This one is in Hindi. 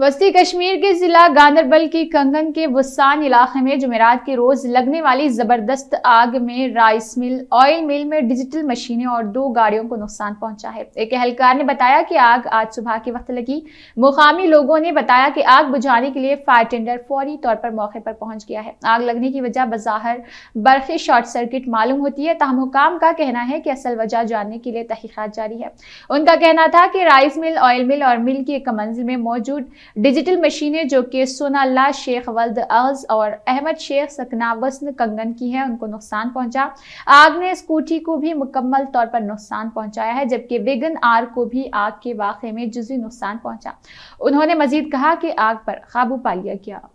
वस्ती कश्मीर के जिला गांधरबल की कंगन के वसान इलाके में जमेरात के रोज लगने वाली जबरदस्त आग में राइस मिल ऑयल मिल में डिजिटल मशीनें और दो गाड़ियों को नुकसान पहुंचा है एक एहलकार ने बताया कि आग आज सुबह के वक्त लगी मुकामी लोगों ने बताया कि आग बुझाने के लिए फायर टेंडर फौरी तौर पर मौके पर पहुंच गया है आग लगने की वजह बजाहर बर्फी शॉर्ट सर्किट मालूम होती है तहम हुकाम का कहना है कि असल वजह जानने के लिए तहकीकत जारी है उनका कहना था कि राइस मिल ऑयल मिल और मिल की एक मंजिल में मौजूद डिजिटल मशीनें जो कि सोनाला शेख वल्द अज और अहमद शेख सकनावस्न कंगन की है उनको नुकसान पहुंचा आग ने स्कूटी को भी मुकम्मल तौर पर नुकसान पहुंचाया है जबकि विगन आर को भी आग के वाक़े में जुजी नुकसान पहुंचा उन्होंने मजीद कहा कि आग पर काबू पा लिया गया